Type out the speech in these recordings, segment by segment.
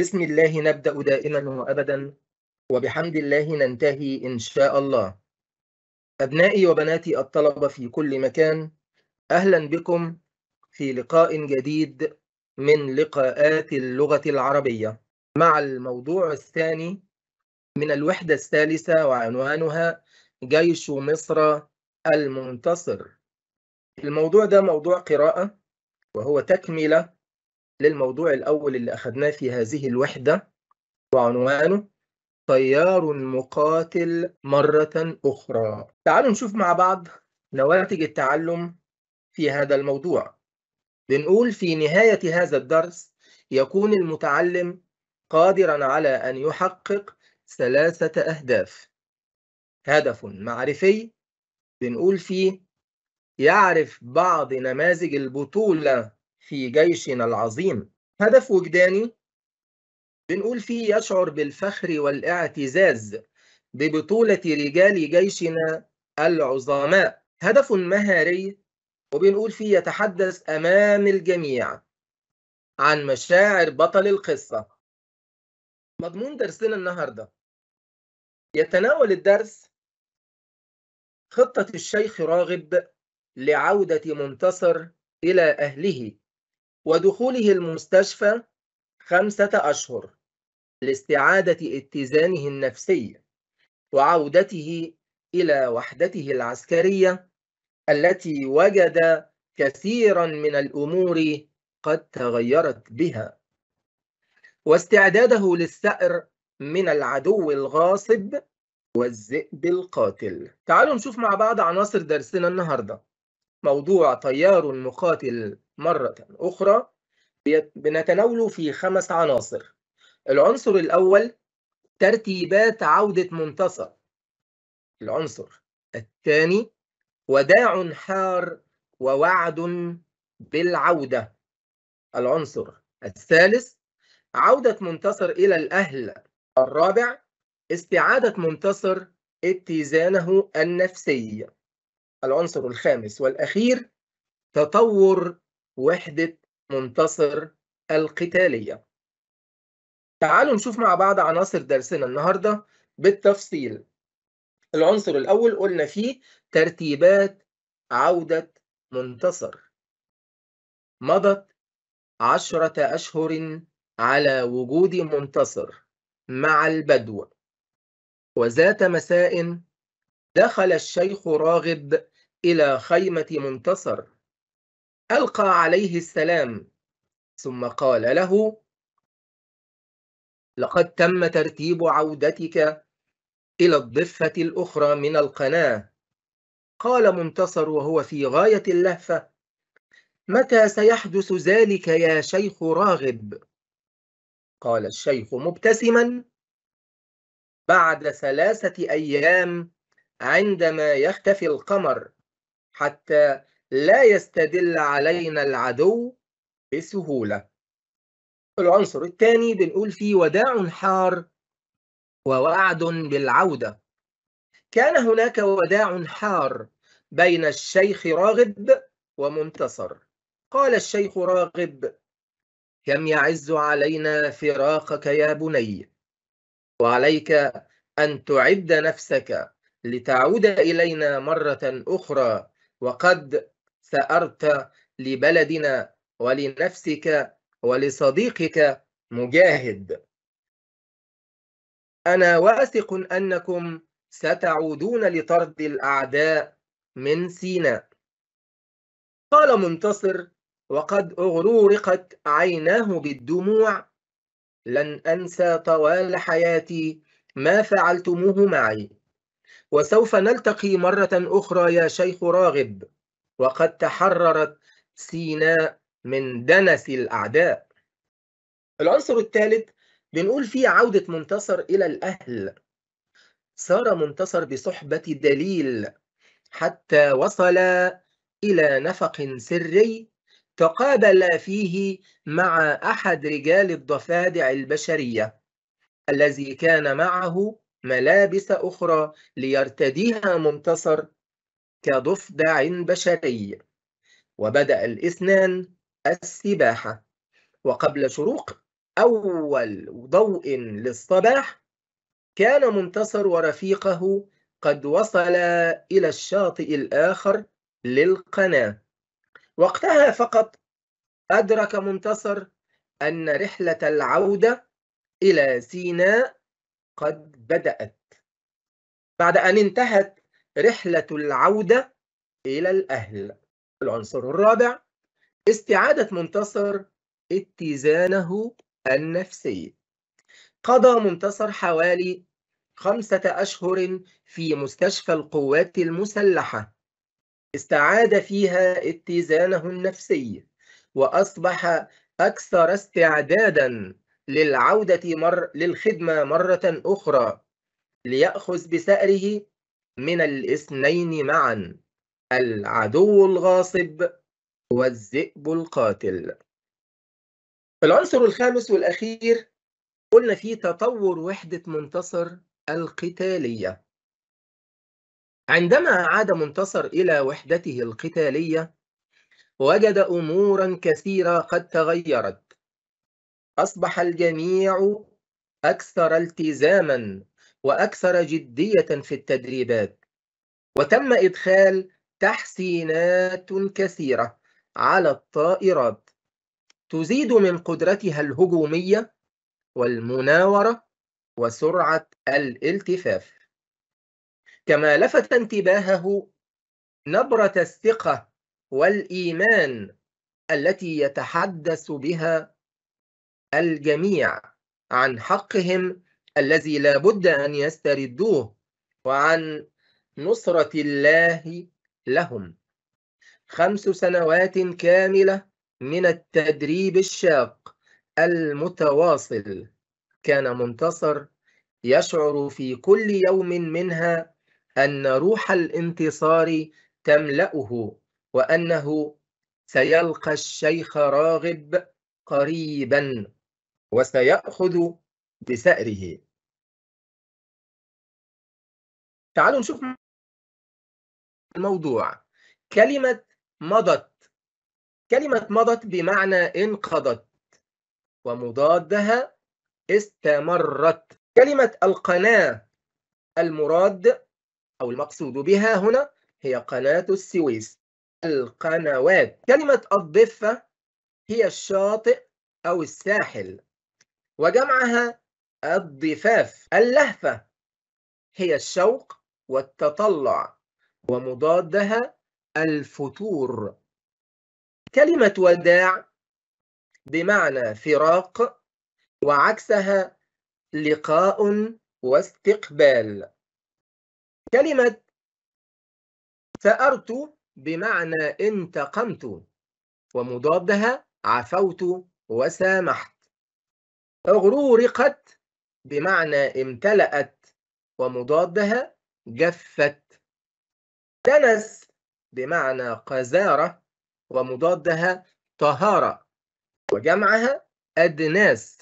بسم الله نبدأ دائما وأبدا وبحمد الله ننتهي إن شاء الله أبنائي وبناتي الطلبة في كل مكان أهلا بكم في لقاء جديد من لقاءات اللغة العربية مع الموضوع الثاني من الوحدة الثالثة وعنوانها جيش مصر المنتصر الموضوع ده موضوع قراءة وهو تكملة للموضوع الأول اللي أخذناه في هذه الوحدة وعنوانه طيار مقاتل مرة أخرى تعالوا نشوف مع بعض نواتج التعلم في هذا الموضوع بنقول في نهاية هذا الدرس يكون المتعلم قادرا على أن يحقق ثلاثة أهداف هدف معرفي بنقول فيه يعرف بعض نماذج البطولة في جيشنا العظيم هدف وجداني بنقول فيه يشعر بالفخر والاعتزاز ببطولة رجال جيشنا العظماء هدف مهاري وبنقول فيه يتحدث أمام الجميع عن مشاعر بطل القصة مضمون درسنا النهاردة يتناول الدرس خطة الشيخ راغب لعودة منتصر إلى أهله ودخوله المستشفى خمسة أشهر لاستعادة اتزانه النفسي وعودته إلى وحدته العسكرية التي وجد كثيرا من الأمور قد تغيرت بها واستعداده للثأر من العدو الغاصب والذئب القاتل تعالوا نشوف مع بعض عناصر درسنا النهاردة موضوع طيار مقاتل مرة أخرى بنتناوله في خمس عناصر العنصر الأول ترتيبات عودة منتصر العنصر الثاني وداع حار ووعد بالعودة العنصر الثالث عودة منتصر إلى الأهل الرابع استعادة منتصر اتزانه النفسي العنصر الخامس والأخير تطور وحدة منتصر القتالية تعالوا نشوف مع بعض عناصر درسنا النهاردة بالتفصيل العنصر الأول قلنا فيه ترتيبات عودة منتصر مضت عشرة أشهر على وجود منتصر مع البدو وذات مساء دخل الشيخ راغب إلى خيمة منتصر ألقى عليه السلام ثم قال له لقد تم ترتيب عودتك إلى الضفة الأخرى من القناة قال منتصر وهو في غاية اللهفة متى سيحدث ذلك يا شيخ راغب قال الشيخ مبتسما بعد ثلاثة أيام عندما يختفي القمر حتى لا يستدل علينا العدو بسهولة العنصر الثاني بنقول فيه وداع حار ووعد بالعودة كان هناك وداع حار بين الشيخ راغب ومنتصر قال الشيخ راغب كم يعز علينا فراقك يا بني وعليك أن تعد نفسك لتعود إلينا مرة أخرى وقد ثأرت لبلدنا ولنفسك ولصديقك مجاهد أنا واثق أنكم ستعودون لطرد الأعداء من سيناء قال منتصر وقد أغرورقت عيناه بالدموع لن أنسى طوال حياتي ما فعلتموه معي وسوف نلتقي مرة أخرى يا شيخ راغب وقد تحررت سيناء من دنس الأعداء العنصر الثالث بنقول فيه عودة منتصر إلى الأهل صار منتصر بصحبة دليل حتى وصل إلى نفق سري تقابل فيه مع أحد رجال الضفادع البشرية الذي كان معه ملابس أخرى ليرتديها منتصر كضفدع بشري وبدأ الاثنان السباحة وقبل شروق أول ضوء للصباح كان منتصر ورفيقه قد وصلا إلى الشاطئ الآخر للقناة وقتها فقط أدرك منتصر أن رحلة العودة إلى سيناء قد بدأت بعد أن انتهت رحلة العودة إلى الأهل العنصر الرابع استعادة منتصر اتزانه النفسي قضى منتصر حوالي خمسة أشهر في مستشفى القوات المسلحة استعاد فيها اتزانه النفسي وأصبح أكثر استعدادا للعودة مر للخدمة مرة أخرى ليأخذ بسأره من الاثنين معا العدو الغاصب والذئب القاتل العنصر الخامس والأخير قلنا فيه تطور وحدة منتصر القتالية عندما عاد منتصر إلى وحدته القتالية وجد أمورا كثيرة قد تغيرت أصبح الجميع أكثر التزاما وأكثر جدية في التدريبات وتم إدخال تحسينات كثيرة على الطائرات تزيد من قدرتها الهجومية والمناورة وسرعة الالتفاف كما لفت انتباهه نبرة الثقة والإيمان التي يتحدث بها الجميع عن حقهم الذي لا بد أن يستردوه وعن نصرة الله لهم خمس سنوات كاملة من التدريب الشاق المتواصل كان منتصر يشعر في كل يوم منها أن روح الانتصار تملأه وأنه سيلقى الشيخ راغب قريبا وسيأخذ بسأره تعالوا نشوف الموضوع كلمة مضت كلمة مضت بمعنى انقضت ومضادها استمرت كلمة القناة المراد أو المقصود بها هنا هي قناة السويس القنوات كلمة الضفة هي الشاطئ أو الساحل وجمعها الضفاف اللهفة هي الشوق والتطلع ومضادها الفتور كلمة وداع بمعنى فراق وعكسها لقاء واستقبال كلمة ثأرت بمعنى انتقمت ومضادها عفوت وسامحت اغرورقت بمعنى امتلأت ومضادها جفت دنس بمعنى قذارة ومضادها طهارة وجمعها أدناس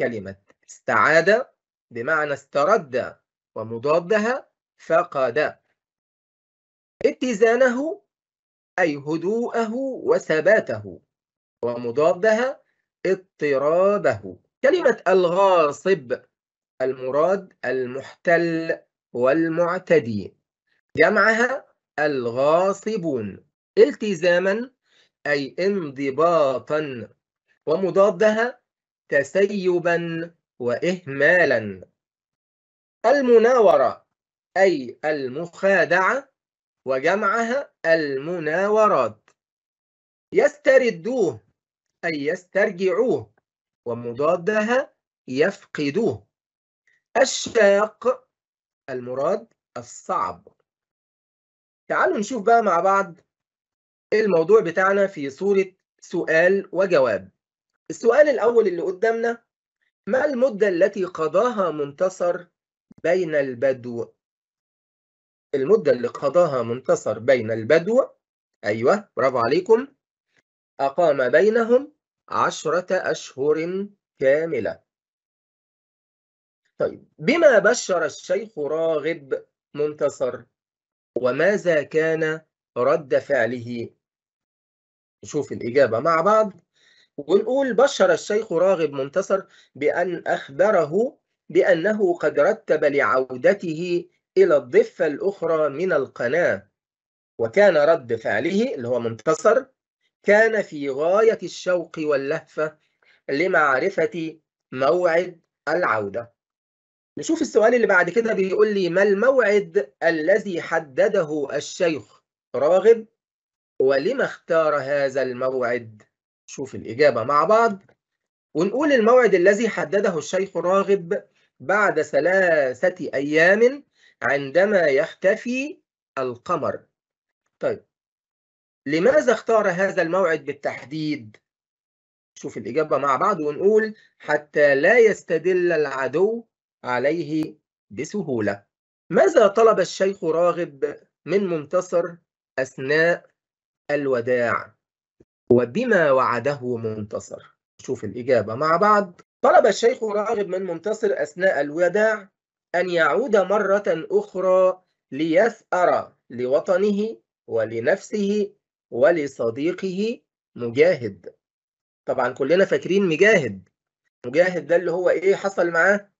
كلمة استعاد بمعنى استرد ومضادها فقد اتزانه أي هدوءه وثباته ومضادها اضطرابه كلمة الغاصب المراد المحتل والمعتدي جمعها الغاصبون التزاما أي انضباطا ومضادها تسيبا وإهمالا المناورة أي المخادعة وجمعها المناورات يستردوه أي يسترجعوه ومضادها يفقدوه الشاق المراد الصعب تعالوا نشوف بقى مع بعض الموضوع بتاعنا في صورة سؤال وجواب السؤال الأول اللي قدامنا ما المدة التي قضاها منتصر بين البدو المدة اللي قضاها منتصر بين البدو أيوه برافو عليكم أقام بينهم عشرة أشهر كاملة طيب بما بشر الشيخ راغب منتصر وماذا كان رد فعله نشوف الإجابة مع بعض ونقول بشر الشيخ راغب منتصر بأن أخبره بأنه قد رتب لعودته إلى الضفة الأخرى من القناة وكان رد فعله اللي هو منتصر كان في غاية الشوق واللهفة لمعرفة موعد العودة نشوف السؤال اللي بعد كده بيقول لي ما الموعد الذي حدده الشيخ راغب ولما اختار هذا الموعد شوف الإجابة مع بعض ونقول الموعد الذي حدده الشيخ راغب بعد ثلاثة أيام عندما يختفي القمر طيب لماذا اختار هذا الموعد بالتحديد؟ شوف الإجابة مع بعض ونقول حتى لا يستدل العدو عليه بسهولة ماذا طلب الشيخ راغب من منتصر أثناء الوداع وبما وعده منتصر شوف الإجابة مع بعض طلب الشيخ راغب من منتصر أثناء الوداع أن يعود مرة أخرى ليثأر لوطنه ولنفسه ولصديقه مجاهد طبعا كلنا فاكرين مجاهد مجاهد ده اللي هو ايه حصل معاه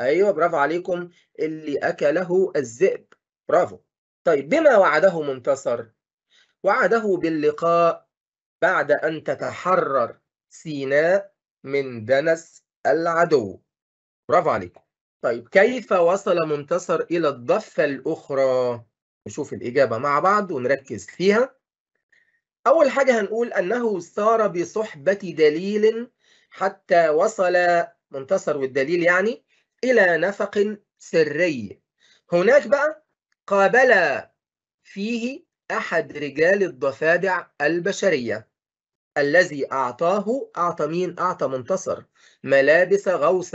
ايوه برافو عليكم اللي اكله الذئب برافو طيب بما وعده منتصر وعده باللقاء بعد ان تتحرر سيناء من دنس العدو برافو عليكم طيب كيف وصل منتصر الى الضفه الاخرى نشوف الاجابه مع بعض ونركز فيها أول حاجة هنقول أنه سار بصحبة دليل حتى وصل منتصر والدليل يعني إلى نفق سري هناك بقى قابل فيه أحد رجال الضفادع البشرية الذي أعطاه أعطى مين؟ أعطى منتصر ملابس غوص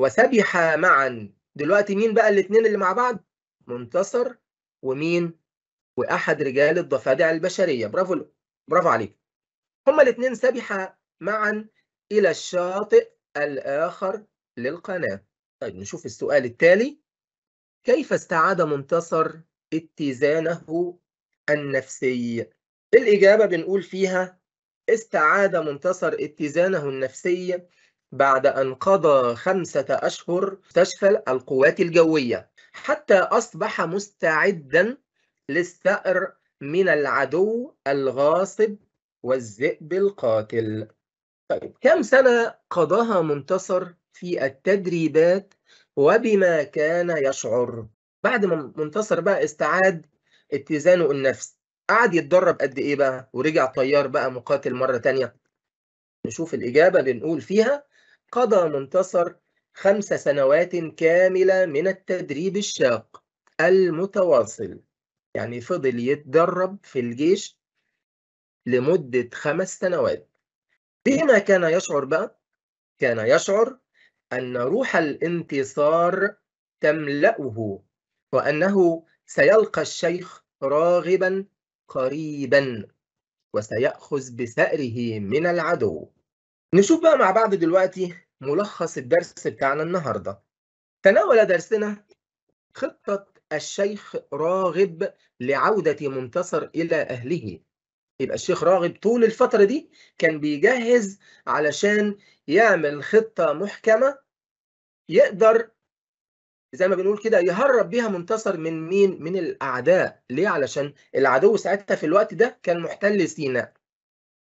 وسبحا معا دلوقتي مين بقى الاثنين اللي مع بعض؟ منتصر ومين؟ واحد رجال الضفادع البشريه برافو له. برافو عليك هما الاثنين سبحا معا الى الشاطئ الاخر للقناه طيب نشوف السؤال التالي كيف استعاد منتصر اتزانه النفسي الاجابه بنقول فيها استعاد منتصر اتزانه النفسي بعد أن قضى خمسة أشهر مستشفى القوات الجوية حتى أصبح مستعدا للثأر من العدو الغاصب والذئب القاتل طيب كم سنة قضاها منتصر في التدريبات وبما كان يشعر بعد ما منتصر بقى استعاد اتزانه النفسي قعد يتدرب قد ايه بقى ورجع طيار بقى مقاتل مرة تانية نشوف الإجابة اللي نقول فيها قضى منتصر خمس سنوات كاملة من التدريب الشاق المتواصل يعني فضل يتدرب في الجيش لمدة خمس سنوات بما كان يشعر بقى كان يشعر أن روح الانتصار تملأه وأنه سيلقى الشيخ راغبا قريبا وسيأخذ بثأره من العدو نشوف بقى مع بعض دلوقتي ملخص الدرس بتاعنا النهاردة تناول درسنا خطة الشيخ راغب لعودة منتصر إلى أهله يبقى الشيخ راغب طول الفترة دي كان بيجهز علشان يعمل خطة محكمة يقدر زي ما بنقول كده يهرب بيها منتصر من مين؟ من الأعداء، ليه؟ علشان العدو ساعتها في الوقت ده كان محتل سيناء.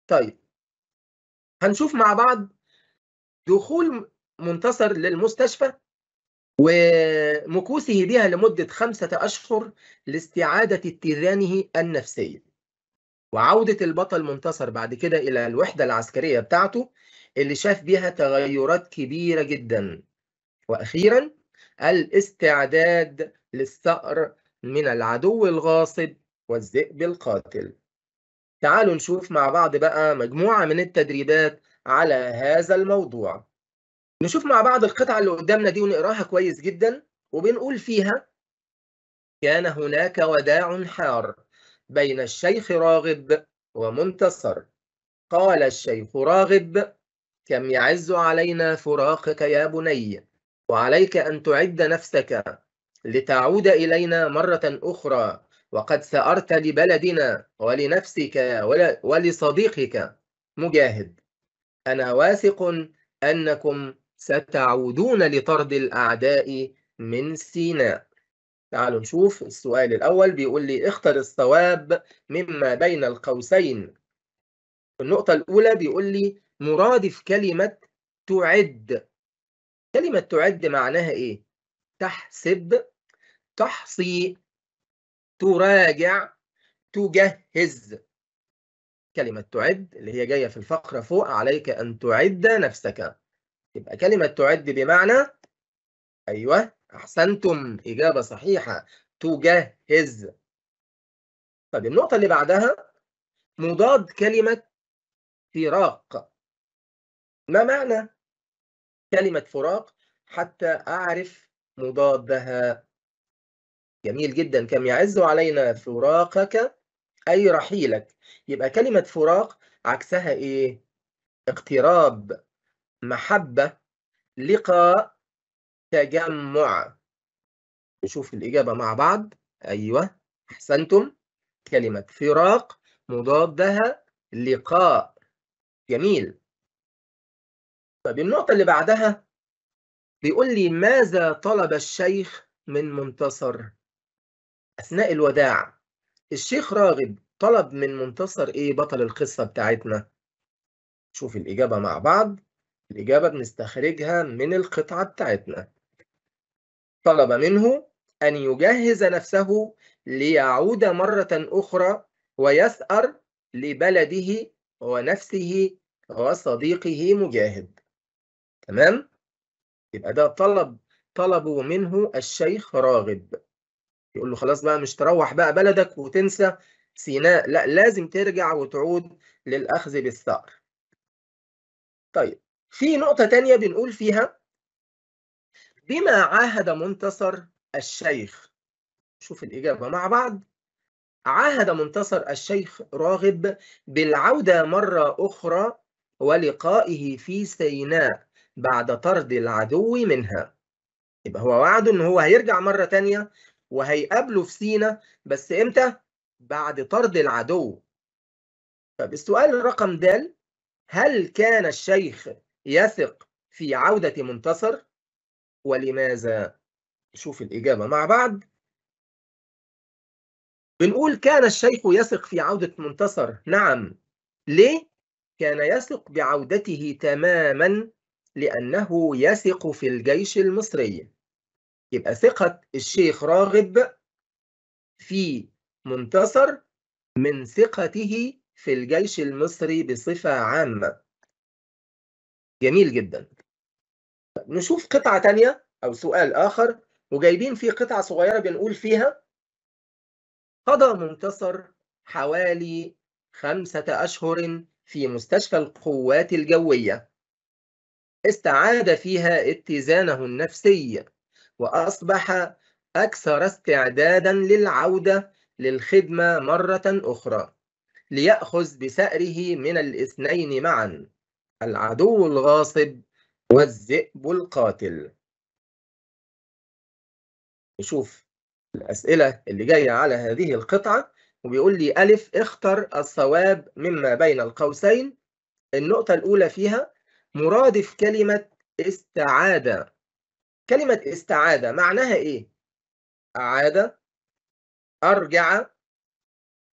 طيب هنشوف مع بعض دخول منتصر للمستشفى ومكوسه بها لمدة خمسة أشهر لاستعادة اتزانه النفسي وعودة البطل منتصر بعد كده إلى الوحدة العسكرية بتاعته اللي شاف بيها تغيرات كبيرة جدا وأخيرا الاستعداد للثأر من العدو الغاصب والذئب القاتل تعالوا نشوف مع بعض بقى مجموعة من التدريبات على هذا الموضوع نشوف مع بعض القطعة اللي قدامنا دي ونقراها كويس جدا وبنقول فيها كان هناك وداع حار بين الشيخ راغب ومنتصر قال الشيخ راغب كم يعز علينا فراقك يا بني وعليك أن تعد نفسك لتعود إلينا مرة أخرى وقد سأرت لبلدنا ولنفسك ولصديقك مجاهد أنا واثق أنكم ستعودون لطرد الأعداء من سيناء تعالوا نشوف السؤال الأول بيقول لي اختر الصواب مما بين القوسين النقطة الأولى بيقول لي مرادف كلمة تعد كلمة تعد معناها إيه؟ تحسب تحصي تراجع تجهز كلمة تعد اللي هي جاية في الفقرة فوق عليك أن تعد نفسك يبقى كلمة تعد بمعنى أيوه أحسنتم إجابة صحيحة تجهز طب النقطة اللي بعدها مضاد كلمة فراق ما معنى كلمة فراق حتى أعرف مضادها جميل جدا كم يعز علينا فراقك أي رحيلك يبقى كلمة فراق عكسها إيه؟ اقتراب محبة لقاء تجمع نشوف الإجابة مع بعض أيوة أحسنتم كلمة فراق مضادها لقاء جميل طيب النقطة اللي بعدها بيقول لي ماذا طلب الشيخ من منتصر أثناء الوداع الشيخ راغب طلب من منتصر إيه بطل القصة بتاعتنا شوف الإجابة مع بعض الإجابة بنستخرجها من القطعة بتاعتنا طلب منه أن يجهز نفسه ليعود مرة أخرى ويسأر لبلده ونفسه وصديقه مجاهد تمام؟ يبقى ده طلب طلبه منه الشيخ راغب يقول له خلاص بقى مش تروح بقى بلدك وتنسى سيناء لا لازم ترجع وتعود للأخذ بالثأر طيب في نقطة تانية بنقول فيها بما عاهد منتصر الشيخ شوف الإجابة مع بعض عاهد منتصر الشيخ راغب بالعودة مرة أخرى ولقائه في سيناء بعد طرد العدو منها يبقى هو وعده إن هو هيرجع مرة تانية وهيقابله في سيناء بس إمتى؟ بعد طرد العدو طب السؤال رقم د هل كان الشيخ يثق في عودة منتصر ولماذا؟ نشوف الإجابة مع بعض بنقول كان الشيخ يثق في عودة منتصر نعم ليه؟ كان يثق بعودته تماما لأنه يثق في الجيش المصري يبقى ثقة الشيخ راغب في منتصر من ثقته في الجيش المصري بصفة عامة جميل جدا نشوف قطعة تانية أو سؤال آخر وجايبين فيه قطعة صغيرة بنقول فيها قضى منتصر حوالي خمسة أشهر في مستشفى القوات الجوية استعاد فيها اتزانه النفسي وأصبح أكثر استعدادا للعودة للخدمة مرة أخرى ليأخذ بسأره من الاثنين معا العدو الغاصب والذئب القاتل نشوف الأسئلة اللي جاية على هذه القطعة وبيقول لي ألف اختر الصواب مما بين القوسين النقطة الأولى فيها مرادف كلمة استعادة كلمة استعادة معناها إيه؟ أعاد أرجع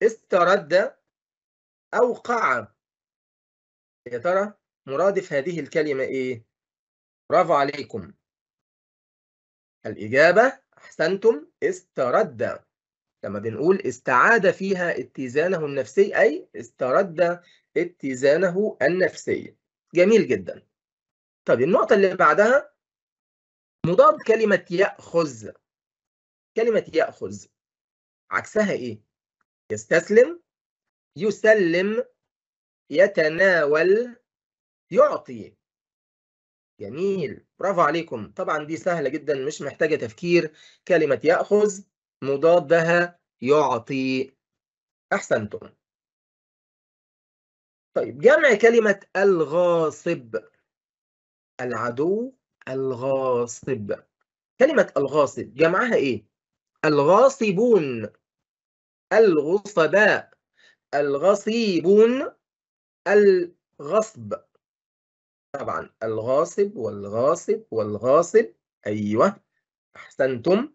استرد أوقع يا ترى مرادف هذه الكلمة إيه؟ برافو عليكم الإجابة أحسنتم استرد لما بنقول استعاد فيها اتزانه النفسي أي استرد اتزانه النفسي جميل جدا طب النقطة اللي بعدها مضاد كلمة يأخذ كلمة يأخذ عكسها إيه؟ يستسلم يسلم يتناول يعطي جميل برافو عليكم طبعا دي سهلة جدا مش محتاجة تفكير كلمة يأخذ مضادها يعطي أحسنتم طيب جمع كلمة الغاصب العدو الغاصب كلمة الغاصب جمعها إيه؟ الغاصبون الغصباء الغصيبون الغصب طبعا الغاصب والغاصب والغاصب أيوه أحسنتم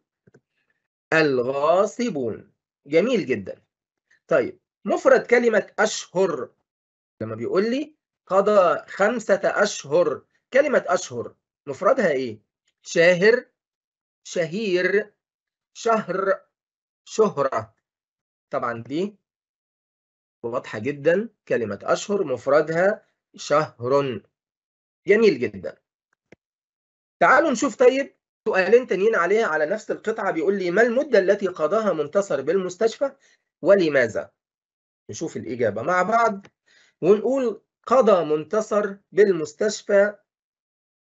الغاصبون جميل جدا طيب مفرد كلمة أشهر لما بيقول لي قضى خمسة أشهر كلمة أشهر مفردها إيه؟ شاهر شهير شهر شهرة طبعا دي واضحة جدا كلمة أشهر مفردها شهر جميل جدا تعالوا نشوف طيب سؤالين تانيين عليها على نفس القطعة بيقول لي ما المدة التي قضاها منتصر بالمستشفى ولماذا؟ نشوف الإجابة مع بعض ونقول قضى منتصر بالمستشفى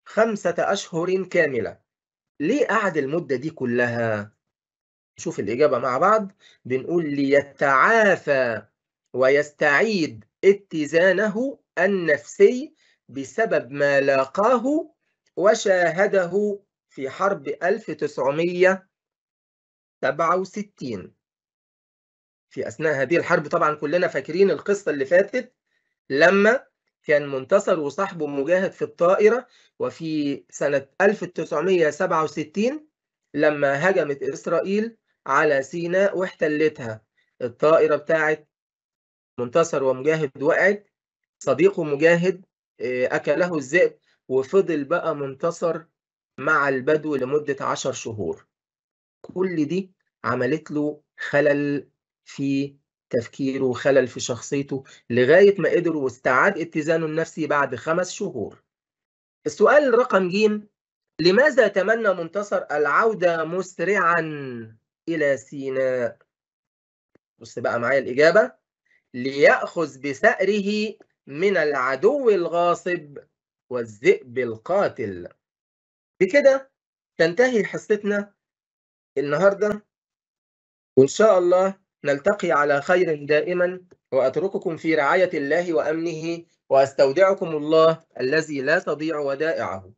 خمسة أشهر كاملة ليه قعد المدة دي كلها؟ نشوف الإجابة مع بعض بنقول ليتعافى ويستعيد اتزانه النفسي بسبب ما لاقاه وشاهده في حرب 1967 في أثناء هذه الحرب طبعا كلنا فاكرين القصة اللي فاتت لما كان منتصر وصاحبه مجاهد في الطائرة وفي سنة 1967 لما هجمت إسرائيل على سيناء واحتلتها الطائرة بتاعت منتصر ومجاهد وقعت صديقه مجاهد آه، أكله الذئب وفضل بقى منتصر مع البدو لمدة عشر شهور كل دي عملت له خلل في تفكيره وخلل في شخصيته لغاية ما قدر واستعاد اتزانه النفسي بعد خمس شهور السؤال رقم ج لماذا تمنى منتصر العودة مسرعا إلى سيناء بص بقى معايا الإجابة ليأخذ بثأره من العدو الغاصب والذئب القاتل بكده تنتهي حصتنا النهارده وإن شاء الله نلتقي على خير دائما وأترككم في رعاية الله وأمنه وأستودعكم الله الذي لا تضيع ودائعه